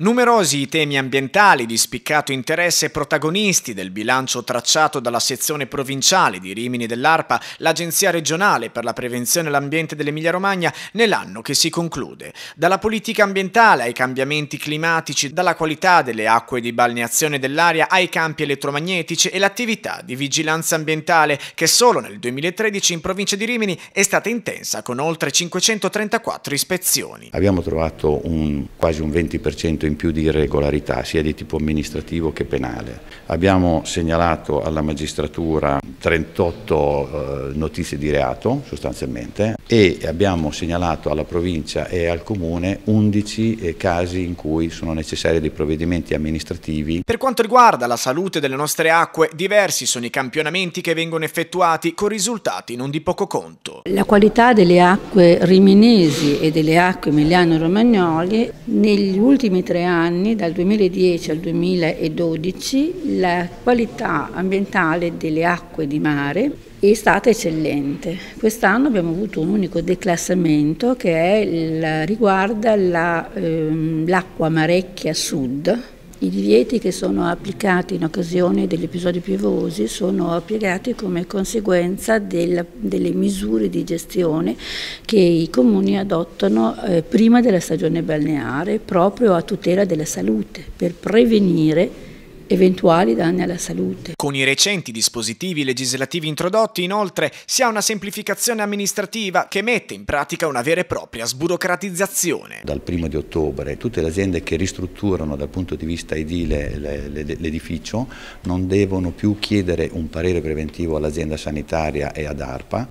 Numerosi i temi ambientali di spiccato interesse protagonisti del bilancio tracciato dalla sezione provinciale di Rimini dell'ARPA, l'Agenzia regionale per la prevenzione e l'ambiente dell'Emilia-Romagna, nell'anno che si conclude. Dalla politica ambientale ai cambiamenti climatici, dalla qualità delle acque di balneazione dell'aria ai campi elettromagnetici e l'attività di vigilanza ambientale che solo nel 2013 in provincia di Rimini è stata intensa con oltre 534 ispezioni. Abbiamo trovato un, quasi un 20% in più di irregolarità, sia di tipo amministrativo che penale. Abbiamo segnalato alla magistratura 38 eh, notizie di reato sostanzialmente, e abbiamo segnalato alla provincia e al comune 11 eh, casi in cui sono necessari dei provvedimenti amministrativi. Per quanto riguarda la salute delle nostre acque, diversi sono i campionamenti che vengono effettuati con risultati non di poco conto. La qualità delle acque riminesi e delle acque emiliano-romagnoli negli ultimi tre anni, dal 2010 al 2012, la qualità ambientale delle acque di mare è stata eccellente. Quest'anno abbiamo avuto un unico declassamento che il, riguarda l'acqua la, ehm, Marecchia Sud. I divieti che sono applicati in occasione degli episodi piovosi sono applicati come conseguenza del, delle misure di gestione che i comuni adottano eh, prima della stagione balneare proprio a tutela della salute per prevenire eventuali danni alla salute. Con i recenti dispositivi legislativi introdotti, inoltre, si ha una semplificazione amministrativa che mette in pratica una vera e propria sburocratizzazione. Dal primo di ottobre tutte le aziende che ristrutturano dal punto di vista edile l'edificio non devono più chiedere un parere preventivo all'azienda sanitaria e ad ARPA.